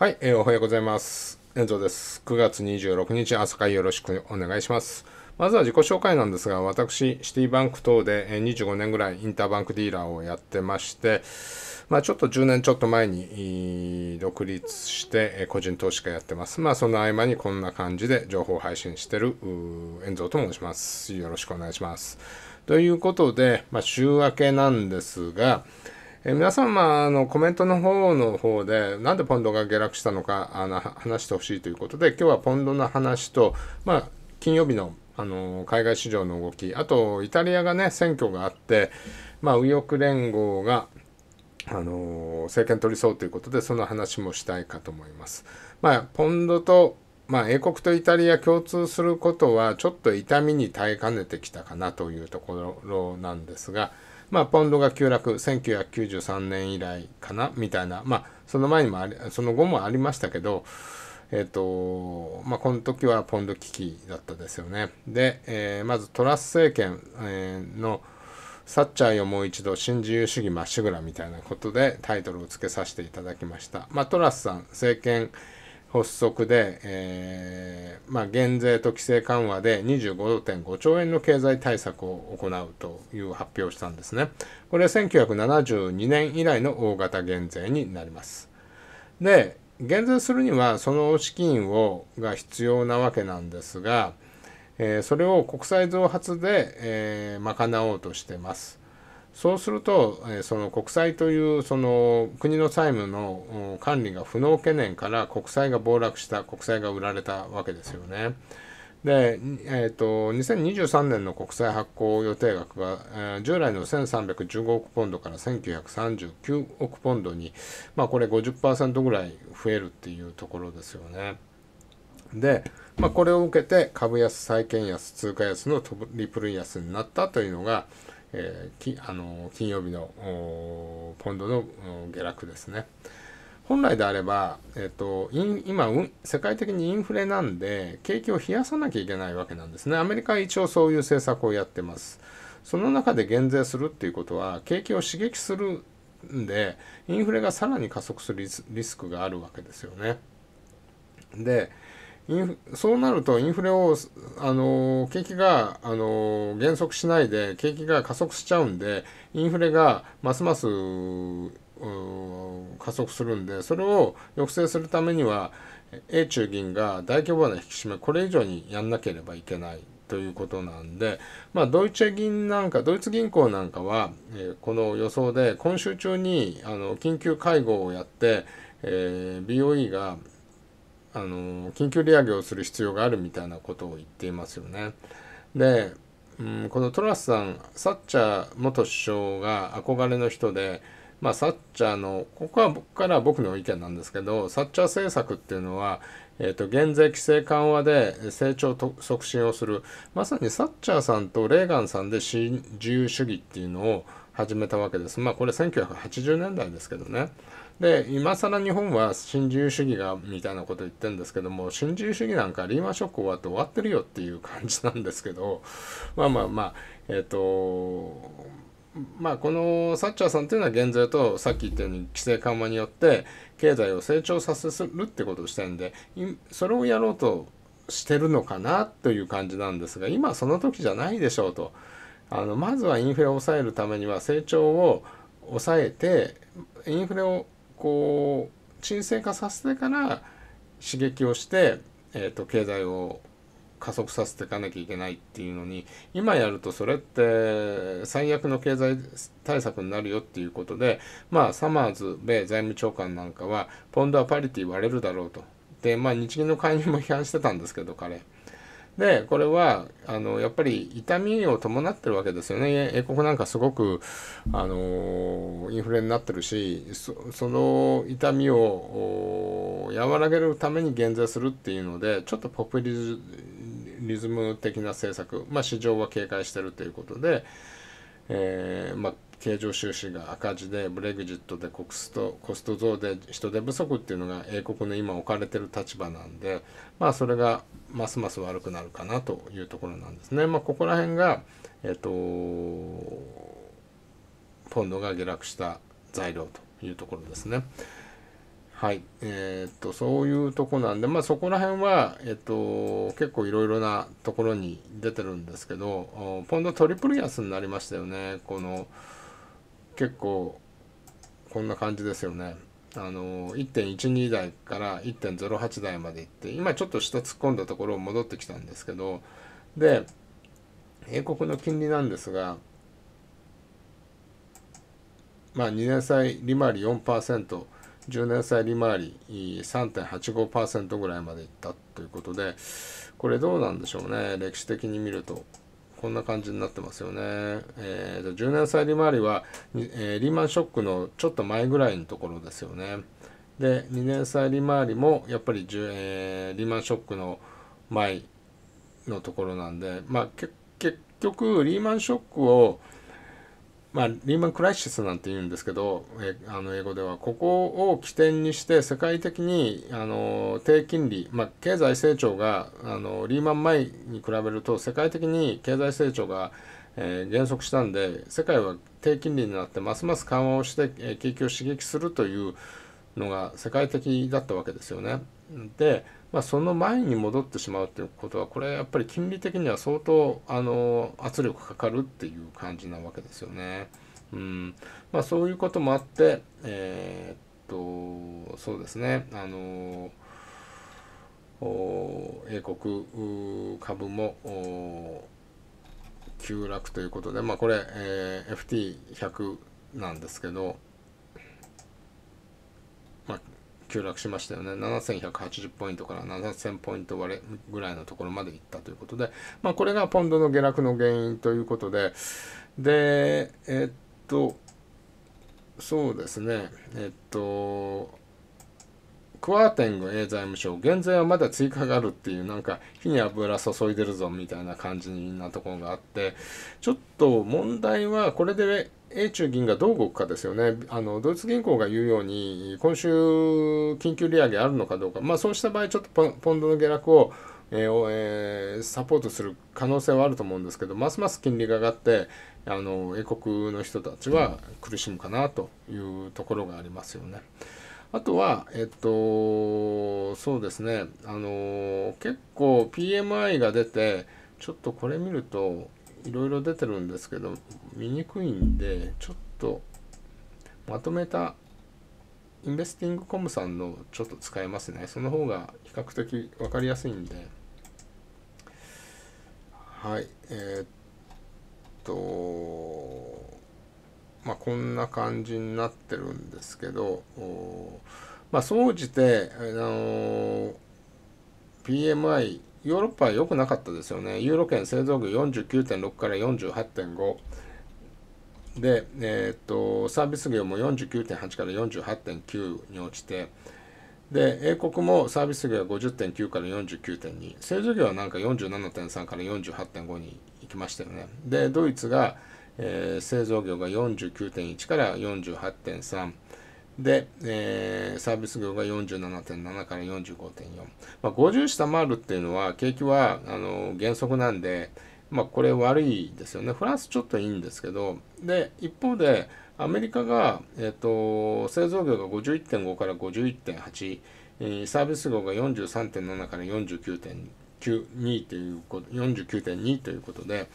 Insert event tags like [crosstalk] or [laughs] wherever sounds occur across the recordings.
はい、えー、おはようございます。遠藤です。9月26日朝会よろしくお願いします。まずは自己紹介なんですが、私、シティバンク等で25年ぐらいインターバンクディーラーをやってまして、まあちょっと10年ちょっと前に独立して個人投資家やってます。まあその合間にこんな感じで情報配信してる遠藤と申します。よろしくお願いします。ということで、まあ週明けなんですが、えー、皆さん、まあ、あのコメントの方の方で、なんでポンドが下落したのかあの話してほしいということで、今日はポンドの話と、まあ、金曜日のあの海外市場の動き、あとイタリアがね、選挙があって、まあ、右翼連合が、あの政権取りそうということで、その話もしたいかと思います。まあ、ポンドとまあ、英国とイタリア共通することはちょっと痛みに耐えかねてきたかなというところなんですが、まあ、ポンドが急落、1993年以来かな、みたいな、まあ、その前にもあり、その後もありましたけど、えっ、ー、と、まあ、この時はポンド危機だったですよね。で、えー、まずトラス政権、えー、の、サッチャーよもう一度新自由主義まっしぐらみたいなことでタイトルを付けさせていただきました。まあ、トラスさん、政権、発足で、えー、まあ、減税と規制緩和で25.5兆円の経済対策を行うという発表をしたんですね。これは1972年以来の大型減税になります。で、減税するにはその資金をが必要なわけなんですが、えー、それを国債増発で、えー、賄おうとしてます。そうすると、えその国債というその国の債務の管理が不能懸念から国債が暴落した国債が売られたわけですよね。で、えーと、と2023年の国債発行予定額が、えー、従来の1315億ポンドから1939億ポンドに、まあ、これ50%ぐらい増えるっていうところですよね。で、まあ、これを受けて株安、債券安、通貨安のトリプル安になったというのが、えー、きあの金曜日のポンドの下落ですね。本来であれば、えっと、今、世界的にインフレなんで、景気を冷やさなきゃいけないわけなんですね。アメリカは一応そういう政策をやってます。その中で減税するっていうことは、景気を刺激するんで、インフレがさらに加速するリスクがあるわけですよね。で、そうなるとインフレを、あの景気が、あの減速しないで景気が加速しちゃうんでインフレがますます加速するんでそれを抑制するためには英中銀が大規模な引き締めこれ以上にやんなければいけないということなんで、まあ、ドイツ銀なんかドイツ銀行なんかは、えこの予想で今週中にあの緊急会合をやって、えー、BOE があの緊急利上げをする必要があるみたいなことを言っていますよね。で、うん、このトラスさんサッチャー元首相が憧れの人で、まあ、サッチャーのここは僕から僕の意見なんですけどサッチャー政策っていうのは、えーと、減税規制緩和で成長と促進をするまさにサッチャーさんとレーガンさんで新自由主義っていうのを始めたわけです。まあこれ1980年代ですけどね。で今更日本は新自由主義がみたいなこと言ってるんですけども新自由主義なんかリーマンショック終わって終わってるよっていう感じなんですけど [laughs] まあまあまあえっ、ー、とまあこのサッチャーさんというのは減税とさっき言ったように規制緩和によって経済を成長させるってことをしたいんでそれをやろうとしてるのかなという感じなんですが今その時じゃないでしょうとあのまずはインフレを抑えるためには成長を抑えてインフレをこう沈静化させてから刺激をして、えーと、経済を加速させていかなきゃいけないっていうのに今やるとそれって最悪の経済対策になるよっていうことでまあサマーズ米財務長官なんかはポンドはパリティ割れるだろうとでまあ日銀の介入も批判してたんですけど彼で、これは、あの、やっぱり痛みを伴ってるわけですよね。英国なんかすごく、あの、インフレになってるし、その痛みを和らげるために減税するっていうので、ちょっとポピュリズム的な政策、まあ市場は警戒してるということで、えー、まあ、経常収支が赤字でブレグジットでコストコスト増で人手不足っていうのが英国の今置かれてる立場なんでまあそれがますます悪くなるかなというところなんですね。まあ、ここら辺が、えっと、ポンドが下落した材料というところですね。はい。えー、っと、そういうとこなんで、まあそこら辺は、えっと、結構いろいろなところに出てるんですけど、ポンドトリプル安になりましたよね。この、結構こんな感じですよね。あの1.12台から1.08台まで行って今ちょっと下突っ込んだところを戻ってきたんですけどで英国の金利なんですがまあ2年債利回り 4%10 年債利回り3.85%ぐらいまでいったということでこれどうなんでしょうね歴史的に見るとこんな感じになってますよね。えーと、10年債利回りは、えー、リーマンショックのちょっと前ぐらいのところですよね。で、2年債利回りもやっぱり、えー、リーマンショックの前のところなんで、まあ、結局、リーマンショックを、まあ、リーマンクライシスなんて言うんですけど、えあの英語では、ここを起点にして世界的にあの低金利、まあ、経済成長があのリーマン前に比べると世界的に経済成長が、えー、減速したんで、世界は低金利になってますます緩和をして、え景気を刺激するというのが世界的だったわけですよね。で、まあ、その前に戻ってしまうということはこれやっぱり金利的には相当あの圧力かかるっていう感じなわけですよね。うんまあ、そういうこともあって、えー、っとそうですねあの英国株も急落ということで、まあ、これ、えー、FT100 なんですけど、急落しましたよね。7180ポイントから7000ポイント割れぐらいのところまでいったということで、まあ、これがポンドの下落の原因ということで、で、えっと、そうですね、えっと、クワーテング A 財務省、減税はまだ追加があるっていう、なんか火に油注いでるぞみたいな感じなところがあって、ちょっと問題はこれで英中銀がどう動くかですよねあの、ドイツ銀行が言うように、今週、緊急利上げあるのかどうか、まあ、そうした場合、ちょっとポンドの下落を、えーえー、サポートする可能性はあると思うんですけど、ますます金利が上がって、あの英国の人たちは苦しむかなというところがありますよね。あとは、えっと、そうですね、あの結構 PMI が出て、ちょっとこれ見ると、いろいろ出てるんですけど見にくいんでちょっとまとめたインベスティングコムさんのちょっと使えますねその方が比較的分かりやすいんではいえー、っとまあこんな感じになってるんですけどまあ総じてあのー、PMI ヨーロッパは良くなかったですよね。ユーロ圏製造業49.6から48.5。で、えー、っと、サービス業も49.8から48.9に落ちて、で、英国もサービス業は50.9から49.2。製造業はなんか47.3から48.5に行きましたよね。で、ドイツが、えー、製造業が49.1から48.3。で、えー、サービス業が47.7から45.4。まあ、50下回るっていうのは、景気はあの減速なんで、まあ、これ悪いですよね。フランスちょっといいんですけど、で、一方で、アメリカが、えーと、製造業が51.5から51.8、えー、サービス業が43.7から49.2ということ49.2ということで、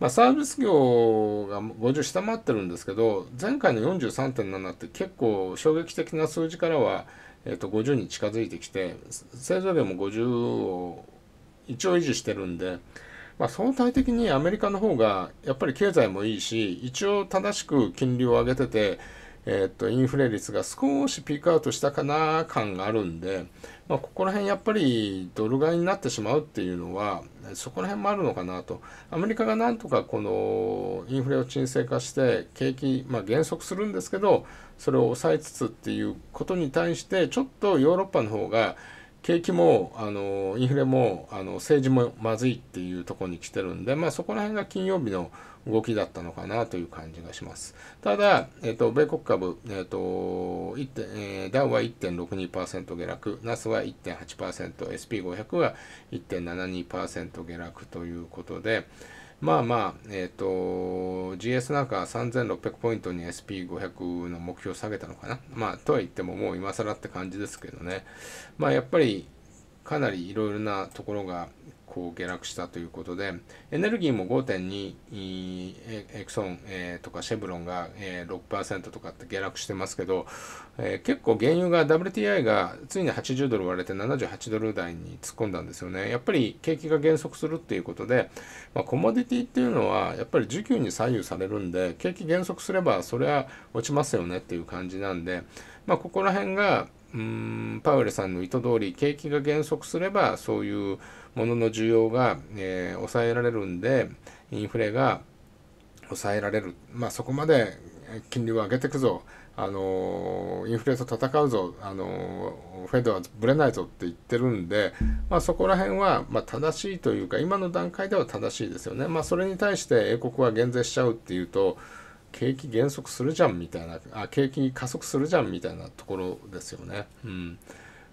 まあ、サービス業が50下回ってるんですけど前回の43.7って結構衝撃的な数字からは、えー、と50に近づいてきて製造業も50を一応維持してるんで、まあ、相対的にアメリカの方がやっぱり経済もいいし一応正しく金利を上げててえっと、インフレ率が少しピークアウトしたかな感があるんで、まあ、ここら辺やっぱりドル買いになってしまうっていうのは、そこら辺もあるのかなと。アメリカがなんとかこのインフレを沈静化して、景気、まあ、減速するんですけど、それを抑えつつっていうことに対して、ちょっとヨーロッパの方が、景気もあのインフレもあの政治もまずいっていうところに来てるんで、まあ、そこら辺が金曜日の動きだったのかなという感じがします。ただ、えっと、米国株、えっと1点えー、ダウは1.62%下落、ナスは1.8%、SP500 は1.72%下落ということで、まあまあ、えっと、GS なんか3600ポイントに SP500 の目標を下げたのかな。まあ、とは言ってももう今更って感じですけどね。まあ、やっぱりかなりいろいろなところがこう下落したということで、エネルギーも5.2、エクソン、えー、とかシェブロンが、えー、6%とかって下落してますけど、えー、結構原油が WTI がついに80ドル割れて78ドル台に突っ込んだんですよね。やっぱり景気が減速するっていうことで、まあ、コモディティっていうのはやっぱり需給に左右されるんで、景気減速すればそれは落ちますよねっていう感じなんで、まあ、ここら辺がうんパウエルさんの意図通り景気が減速すればそういうものの需要が、えー、抑えられるんでインフレが抑えられる、まあ、そこまで金利を上げていくぞあのインフレと戦うぞあのフェドはぶれないぞって言ってるんで、まあ、そこら辺は、まあ、正しいというか今の段階では正しいですよね、まあ、それに対して英国は減税しちゃうっていうと景気減速するじゃんみたいなあ景気に加速するじゃんみたいなところですよね。うん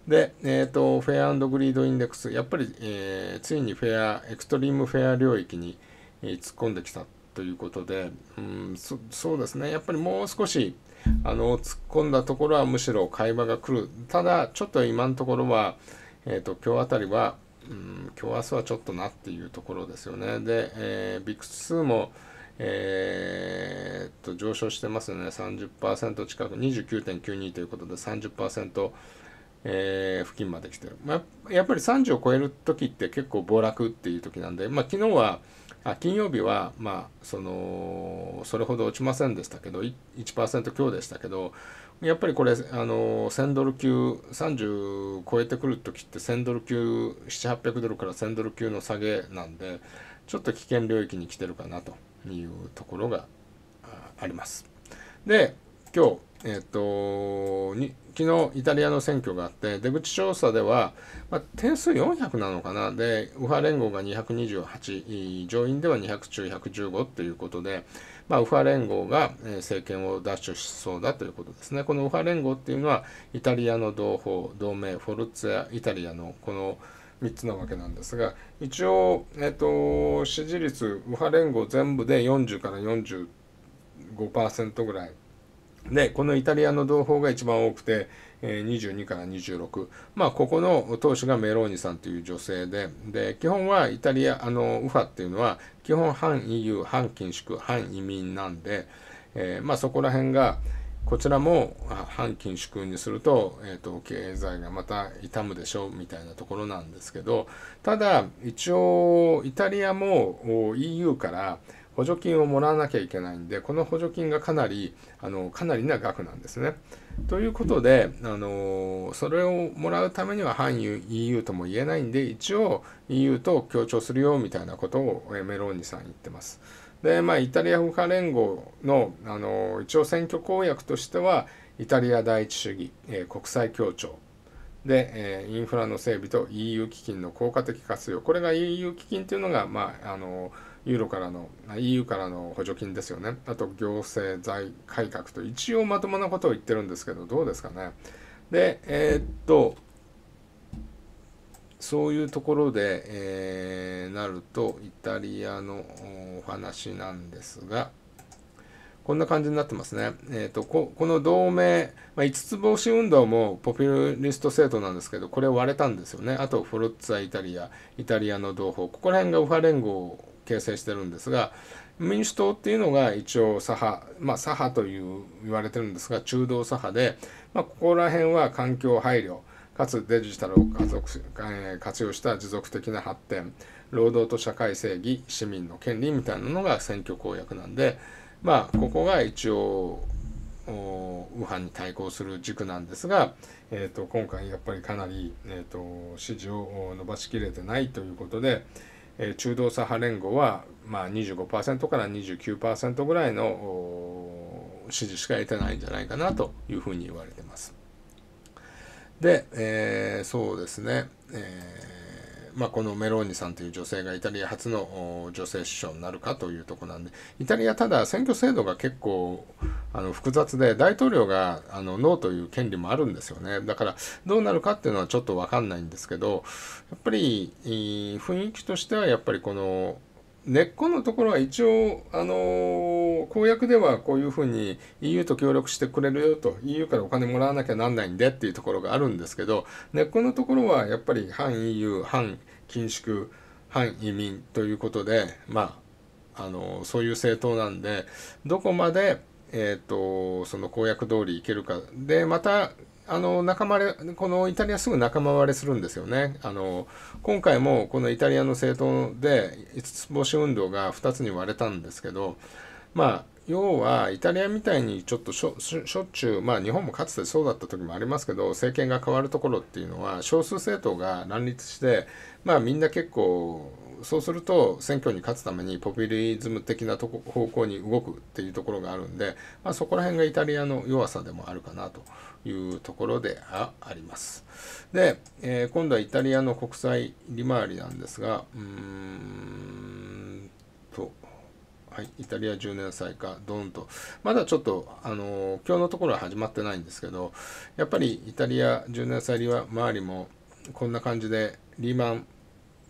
で、えーと、フェアグリードインデックス、やっぱり、えー、ついにフェア、エクストリームフェア領域に、えー、突っ込んできたということで、うんそ、そうですね、やっぱりもう少しあの突っ込んだところはむしろ会話が来る、ただ、ちょっと今のところは、えーと、今日あたりは、うん、今日明日はちょっとなっていうところですよね。で、えー、ビッグ2も、えー、と上昇してますね30%近く29.92ということで30%、えー、付近まで来てる、まあ、やっぱり30を超える時って結構暴落っていう時なんで、まあ、昨日はあ金曜日は、まあ、そのそれほど落ちませんでしたけど1%強でしたけどやっぱりこれあの1000ドル級30超えてくる時って1000ドル級7800ドルから1000ドル級の下げなんでちょっと危険領域に来てるかなと。いうところがあります。で、今日、えっ、ー、とに、昨日イタリアの選挙があって、出口調査では、まあ、数400なのかな、で、右派連合が228、上院では200中115ということで、まあ、右派連合が政権を奪取しそうだということですね。この右派連合っていうのは、イタリアの同胞、同盟、フォルツア、イタリアのこの、3つなわけなんですが一応、えーと、支持率右派連合全部で40から45%ぐらいでこのイタリアの同胞が一番多くて、え22から26まあここの党首がメローニさんという女性でで基本はイタリアあの右派っていうのは基本反 EU 反緊縮反移民なんで、えー、まあそこら辺が、こちらも反禁縮にすると,、えーと、経済がまた痛むでしょうみたいなところなんですけどただ一応イタリアも EU から補助金をもらわなきゃいけないんでこの補助金がかなりあのかなりな額なんですね。ということであのそれをもらうためには反 EU とも言えないんで一応 EU と協調するよみたいなことをメローニさん言ってます。でまあイタリア保華連合のあの一応選挙公約としてはイタリア第一主義、えー、国際協調で、えー、インフラの整備と EU 基金の効果的活用これが EU 基金というのが、まあ、あのユーロからの EU からの補助金ですよねあと行政財改革と一応まともなことを言ってるんですけどどうですかねでえー、っとそういうところで、えー、なると、イタリアのお話なんですが、こんな感じになってますね。えーと、ここの同盟、まあ、5つ止運動もポピュリスト政党なんですけど、これ割れたんですよね。あと、フォロッツァ・イタリア、イタリアの同胞、ここら辺が右派連合を形成してるんですが、民主党っていうのが一応左派、まあ左派という言われてるんですが、中道左派で、まあここら辺は環境配慮、かつデジタルをえー、活用した持続的な発展労働と社会正義市民の権利みたいなのが選挙公約なんでまあここが一応右派に対抗する軸なんですが、えーと、今回やっぱりかなり、えーと支持を伸ばしきれてないということで、えー、中道左派連合は、まあ、25%から29%ぐらいの支持しか得てないんじゃないかなというふうに言われてます。で、えー、そうですね、えー、まあ、このメローニさんという女性がイタリア初の女性首相になるかというとこなんで、イタリア、ただ選挙制度が結構あの複雑で、大統領があのノーという権利もあるんですよね、だからどうなるかっていうのはちょっと分かんないんですけど、やっぱり、雰囲気としては、やっぱりこの根っこのところは一応、あのー公約ではこういうふうに EU と協力してくれるよと EU からお金もらわなきゃなんないんでっていうところがあるんですけど根っこのところはやっぱり反 EU 反緊縮反移民ということでまああのそういう政党なんでどこまで、えーと、その公約通りいけるかでまたあの仲間割れこのイタリアすぐ仲間割れするんですよねあの今回もこのイタリアの政党で五つ星運動が2つに割れたんですけどまあ、要はイタリアみたいにちょっとしょっちゅう、まあ、日本もかつてそうだった時もありますけど政権が変わるところっていうのは少数政党が乱立して、まあ、みんな結構そうすると選挙に勝つためにポピュリズム的なとこ方向に動くっていうところがあるんで、まあ、そこら辺がイタリアの弱さでもあるかなというところであります。で、えー、今度はイタリアの国債利回りなんですがうーんと。はい、イタリア10年祭か、ドーンと、まだちょっと、あのー、今日のところは始まってないんですけど、やっぱりイタリア10年祭りは周りもこんな感じで、リーマン、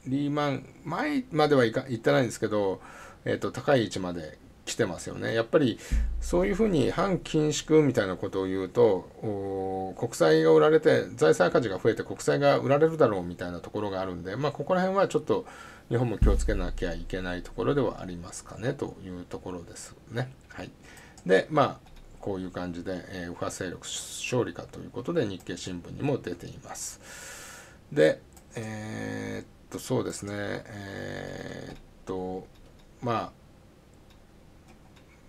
リーマン前まではいか行ってないんですけど、えーと、高い位置まで来てますよね。やっぱりそういうふうに反緊縮みたいなことを言うと国債が売られて財産赤字が増えて国債が売られるだろうみたいなところがあるんで、まあ、ここら辺はちょっと日本も気をつけなきゃいけないところではありますかねというところですね。はい、で、まあ、こういう感じで、え右派勢力勝利かということで日経新聞にも出ています。で、えー、っと、そうですね、えー、っと、まあ、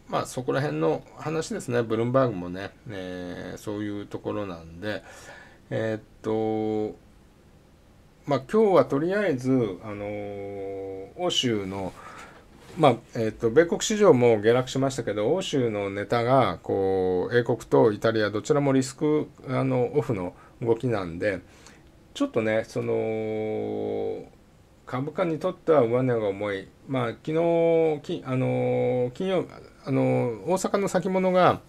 まあそこら辺の話ですね、ブルンバーグもね、えー、そういうところなんで、えっと、まあ、今日はとりあえず、あのー、欧州の、まあえーと、米国市場も下落しましたけど欧州のネタがこう英国とイタリアどちらもリスクあのオフの動きなんでちょっとねその株価にとっては上値が重い、まあ、昨日き、あのー、金曜、あのー、大阪の先物が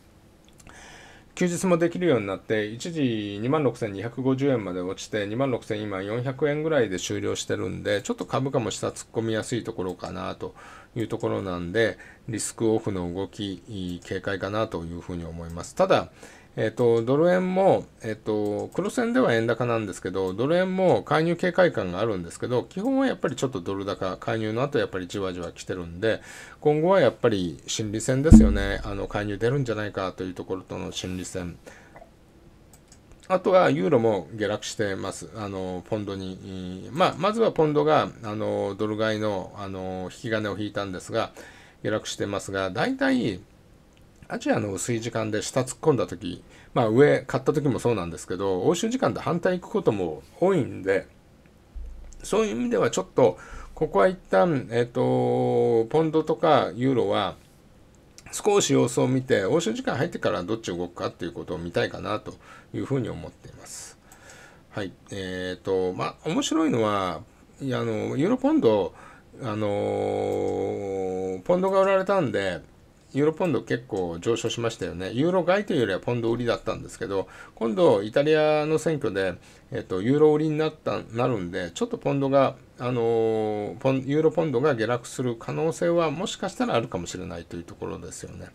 休日もできるようになって一時26,250円まで落ちて26,000今400円ぐらいで終了してるんでちょっと株価も下突っ込みやすいところかなというところなんでリスクオフの動き警戒かなというふうに思いますただえっ、ー、と、ドル円も、えっ、ー、と、黒線では円高なんですけど、ドル円も介入警戒感があるんですけど、基本はやっぱりちょっとドル高、介入の後やっぱりじわじわ来てるんで、今後はやっぱり心理戦ですよね。あの、介入出るんじゃないかというところとの心理戦。あとはユーロも下落してます。あの、ポンドに。まあ、まずはポンドが、あの、ドル買いの、あの、引き金を引いたんですが、下落してますが、大体、アジアの薄い時間で下突っ込んだ時、まあ、上買った時もそうなんですけど欧州時間で反対行くことも多いんでそういう意味ではちょっとここは一旦、えっ、ー、と、ポンドとかユーロは少し様子を見て、欧州時間入ってからどっち動くかっていうことを見たいかなというふうに思っています。はい。えっ、ー、と、まあ、面白いのは、あの、ユーロポンド、あのー、ポンドが売られたんで、ユーロポンド結構上昇しましたよね。ユーロ買いというよりはポンド売りだったんですけど、今度イタリアの選挙で、えっと、ユーロ売りになった、なるんで、ちょっとポンドが、あのポン、ユーロポンドが下落する可能性はもしかしたらあるかもしれないというところですよね。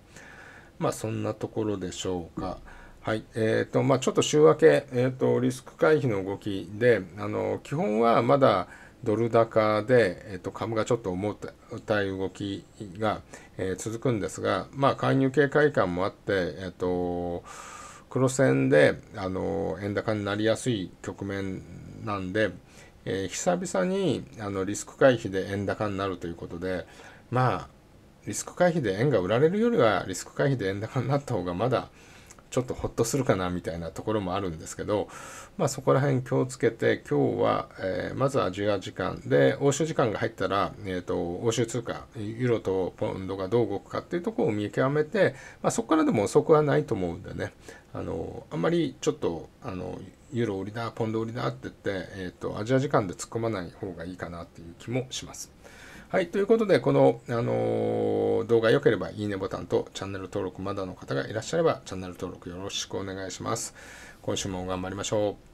まあそんなところでしょうか。はい。えっ、ー、と、まあちょっと週明け、えっ、ー、と、リスク回避の動きで、あの、基本はまだ、ドル高で、えっと、株がちょっと重たい動きが、えー、続くんですが、まあ、介入警戒感もあって、えっと、黒線で、あの、円高になりやすい局面なんで、えー、久々に、あの、リスク回避で円高になるということで、まあ、リスク回避で円が売られるよりは、リスク回避で円高になった方がまだ、ちょっとほっとするかなみたいなところもあるんですけど、まあ、そこら辺気をつけて今日は、えー、まずアジア時間で欧州時間が入ったら、えーと、欧州通貨ユーロとポンドがどう動くかっていうところを見極めて、まあ、そこからでも遅くはないと思うんでねあのあんまりちょっとあのユーロ売りだポンド売りだって言って、えーとアジア時間で突っ込まない方がいいかなっていう気もします。はい、ということで、この、あのー、動画良ければいいねボタンとチャンネル登録まだの方がいらっしゃればチャンネル登録よろしくお願いします。今週も頑張りましょう。